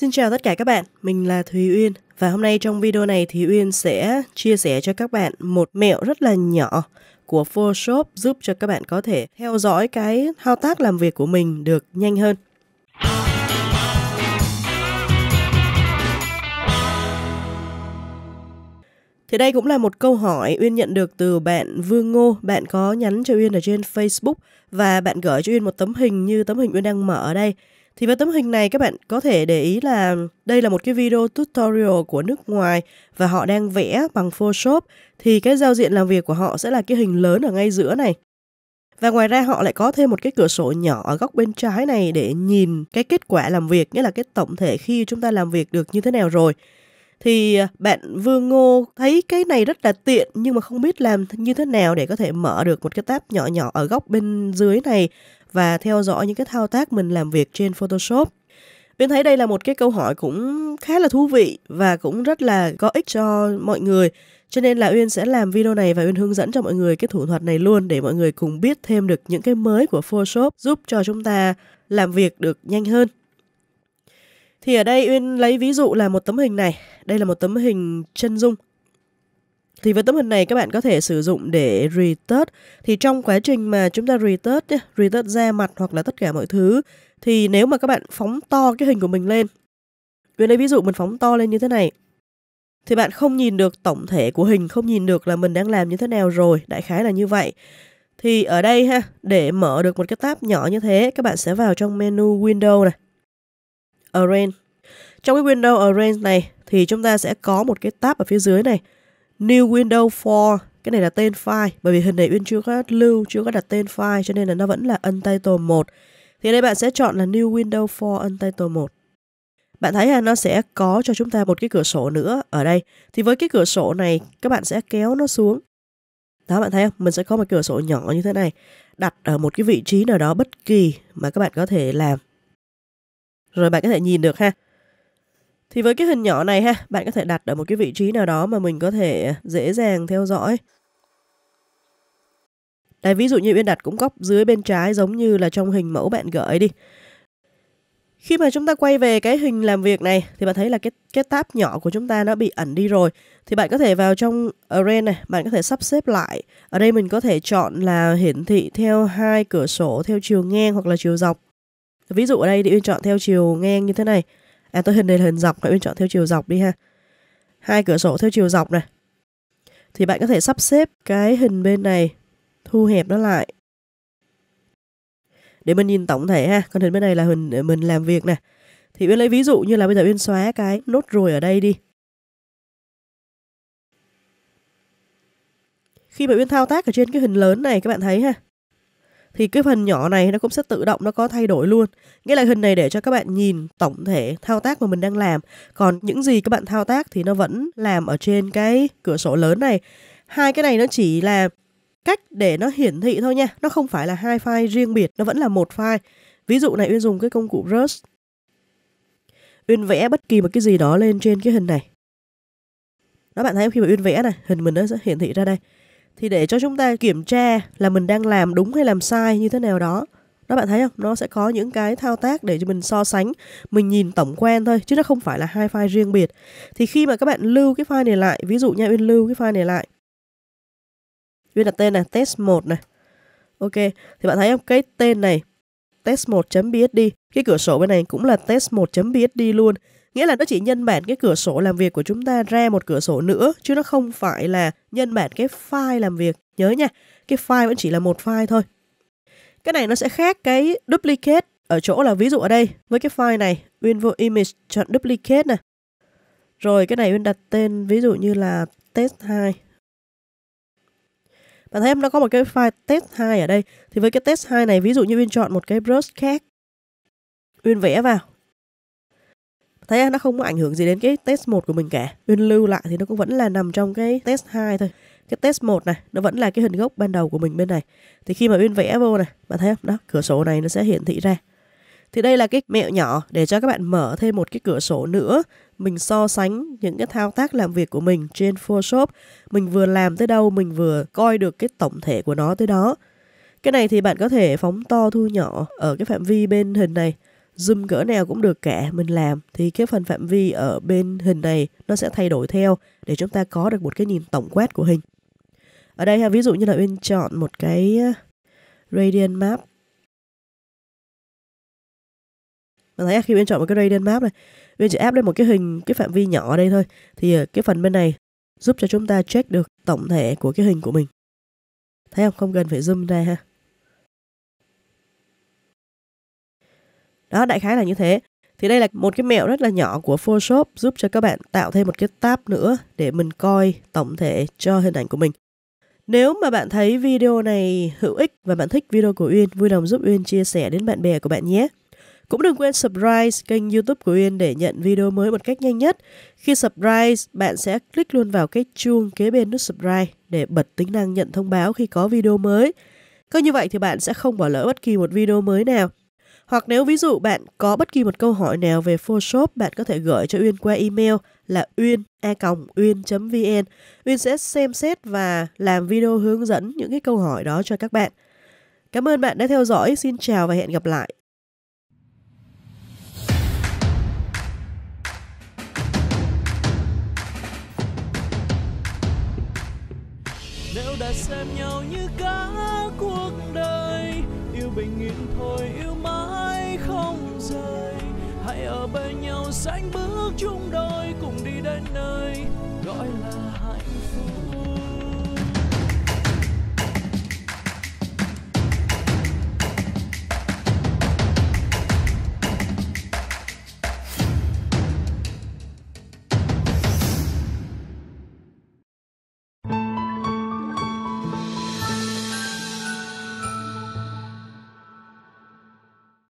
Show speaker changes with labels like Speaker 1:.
Speaker 1: Xin chào tất cả các bạn, mình là Thùy Uyên và hôm nay trong video này thì Uyên sẽ chia sẻ cho các bạn một mẹo rất là nhỏ của Photoshop giúp cho các bạn có thể theo dõi cái thao tác làm việc của mình được nhanh hơn. Thì đây cũng là một câu hỏi Uyên nhận được từ bạn Vương Ngô. Bạn có nhắn cho Uyên ở trên Facebook và bạn gửi cho Uyên một tấm hình như tấm hình Uyên đang mở ở đây. Thì với tấm hình này các bạn có thể để ý là đây là một cái video tutorial của nước ngoài và họ đang vẽ bằng Photoshop thì cái giao diện làm việc của họ sẽ là cái hình lớn ở ngay giữa này. Và ngoài ra họ lại có thêm một cái cửa sổ nhỏ ở góc bên trái này để nhìn cái kết quả làm việc, nghĩa là cái tổng thể khi chúng ta làm việc được như thế nào rồi thì à, bạn Vương Ngô thấy cái này rất là tiện nhưng mà không biết làm như thế nào để có thể mở được một cái tab nhỏ nhỏ ở góc bên dưới này và theo dõi những cái thao tác mình làm việc trên Photoshop. Bên thấy đây là một cái câu hỏi cũng khá là thú vị và cũng rất là có ích cho mọi người. Cho nên là Uyên sẽ làm video này và Uyên hướng dẫn cho mọi người cái thủ thuật này luôn để mọi người cùng biết thêm được những cái mới của Photoshop giúp cho chúng ta làm việc được nhanh hơn. Thì ở đây Uyên lấy ví dụ là một tấm hình này. Đây là một tấm hình chân dung. Thì với tấm hình này các bạn có thể sử dụng để retouch. Thì trong quá trình mà chúng ta retouch, retouch da mặt hoặc là tất cả mọi thứ, thì nếu mà các bạn phóng to cái hình của mình lên, Uyên lấy ví dụ mình phóng to lên như thế này, thì bạn không nhìn được tổng thể của hình, không nhìn được là mình đang làm như thế nào rồi, đại khái là như vậy. Thì ở đây ha, để mở được một cái tab nhỏ như thế, các bạn sẽ vào trong menu Window này. Arrange. Trong cái window Arrange này thì chúng ta sẽ có một cái tab ở phía dưới này. New Window for cái này là tên file bởi vì hình này Uyên chưa có lưu, chưa có đặt tên file cho nên là nó vẫn là Untitled 1. Thì đây bạn sẽ chọn là New Window for Untitled 1. Bạn thấy là nó sẽ có cho chúng ta một cái cửa sổ nữa ở đây. Thì với cái cửa sổ này các bạn sẽ kéo nó xuống. Đó bạn thấy không? Mình sẽ có một cửa sổ nhỏ như thế này đặt ở một cái vị trí nào đó bất kỳ mà các bạn có thể làm rồi bạn có thể nhìn được ha. Thì với cái hình nhỏ này ha, bạn có thể đặt ở một cái vị trí nào đó mà mình có thể dễ dàng theo dõi. Đây, ví dụ như bên đặt cũng góc dưới bên trái giống như là trong hình mẫu bạn gửi đi. Khi mà chúng ta quay về cái hình làm việc này thì bạn thấy là cái cái tab nhỏ của chúng ta nó bị ẩn đi rồi. Thì bạn có thể vào trong Array này, bạn có thể sắp xếp lại. Ở đây mình có thể chọn là hiển thị theo hai cửa sổ theo chiều ngang hoặc là chiều dọc ví dụ ở đây thì Uyên chọn theo chiều ngang như thế này à tôi hình này là hình dọc này Uyên chọn theo chiều dọc đi ha hai cửa sổ theo chiều dọc này thì bạn có thể sắp xếp cái hình bên này thu hẹp nó lại để mình nhìn tổng thể ha còn hình bên này là hình để mình làm việc này, thì Uyên lấy ví dụ như là bây giờ Uyên xóa cái nốt ruồi ở đây đi khi mà Uyên thao tác ở trên cái hình lớn này các bạn thấy ha thì cái phần nhỏ này nó cũng sẽ tự động nó có thay đổi luôn nghĩa là hình này để cho các bạn nhìn tổng thể thao tác mà mình đang làm còn những gì các bạn thao tác thì nó vẫn làm ở trên cái cửa sổ lớn này hai cái này nó chỉ là cách để nó hiển thị thôi nha nó không phải là hai file riêng biệt nó vẫn là một file ví dụ này uyên dùng cái công cụ brush uyên vẽ bất kỳ một cái gì đó lên trên cái hình này đó bạn thấy khi mà uyên vẽ này hình mình nó sẽ hiển thị ra đây thì để cho chúng ta kiểm tra là mình đang làm đúng hay làm sai như thế nào đó đó bạn thấy không nó sẽ có những cái thao tác để cho mình so sánh mình nhìn tổng quan thôi chứ nó không phải là hai file riêng biệt thì khi mà các bạn lưu cái file này lại ví dụ nha uyên lưu cái file này lại uyên đặt tên này test 1 này ok thì bạn thấy không cái tên này test 1.bsd cái cửa sổ bên này cũng là test 1.bsd luôn nghĩa là nó chỉ nhân bản cái cửa sổ làm việc của chúng ta ra một cửa sổ nữa chứ nó không phải là nhân bản cái file làm việc nhớ nha cái file vẫn chỉ là một file thôi cái này nó sẽ khác cái duplicate ở chỗ là ví dụ ở đây với cái file này Uyên vô image chọn duplicate này rồi cái này Uyên đặt tên ví dụ như là test 2 bạn thấy em nó có một cái file test 2 ở đây thì với cái test 2 này ví dụ như Uyên chọn một cái brush khác Uyên vẽ vào thế nó không có ảnh hưởng gì đến cái test 1 của mình cả uyên lưu lại thì nó cũng vẫn là nằm trong cái test 2 thôi cái test 1 này nó vẫn là cái hình gốc ban đầu của mình bên này thì khi mà uyên vẽ vô này bạn thấy không đó cửa sổ này nó sẽ hiển thị ra thì đây là cái mẹo nhỏ để cho các bạn mở thêm một cái cửa sổ nữa mình so sánh những cái thao tác làm việc của mình trên Photoshop mình vừa làm tới đâu mình vừa coi được cái tổng thể của nó tới đó cái này thì bạn có thể phóng to thu nhỏ ở cái phạm vi bên hình này zoom cỡ nào cũng được cả mình làm thì cái phần phạm vi ở bên hình này nó sẽ thay đổi theo để chúng ta có được một cái nhìn tổng quát của hình. Ở đây ha, ví dụ như là bên chọn một cái uh, radian map. Mình thấy khi bên chọn một cái radian map này, bên chỉ áp lên một cái hình cái phạm vi nhỏ ở đây thôi thì ờ, cái phần bên này giúp cho chúng ta check được tổng thể của cái hình của mình. Thấy không? Không cần phải zoom ra ha. Đó, đại khái là như thế. Thì đây là một cái mẹo rất là nhỏ của Photoshop giúp cho các bạn tạo thêm một cái tab nữa để mình coi tổng thể cho hình ảnh của mình. Nếu mà bạn thấy video này hữu ích và bạn thích video của Uyên, vui lòng giúp Uyên chia sẻ đến bạn bè của bạn nhé. Cũng đừng quên subscribe kênh youtube của Uyên để nhận video mới một cách nhanh nhất. Khi subscribe, bạn sẽ click luôn vào cái chuông kế bên nút subscribe để bật tính năng nhận thông báo khi có video mới. Có như vậy thì bạn sẽ không bỏ lỡ bất kỳ một video mới nào. Hoặc nếu ví dụ bạn có bất kỳ một câu hỏi nào về Photoshop, bạn có thể gửi cho Uyên qua email là uyên a uyên.vn. Uyên sẽ xem xét và làm video hướng dẫn những cái câu hỏi đó cho các bạn. Cảm ơn bạn đã theo dõi. Xin chào và hẹn gặp lại. Nếu đã xem nhau như cả cuộc đời bình yên thôi yêu mãi không rời hãy ở bên nhau sánh bước chung đôi cùng đi đến nơi gọi là hạnh phúc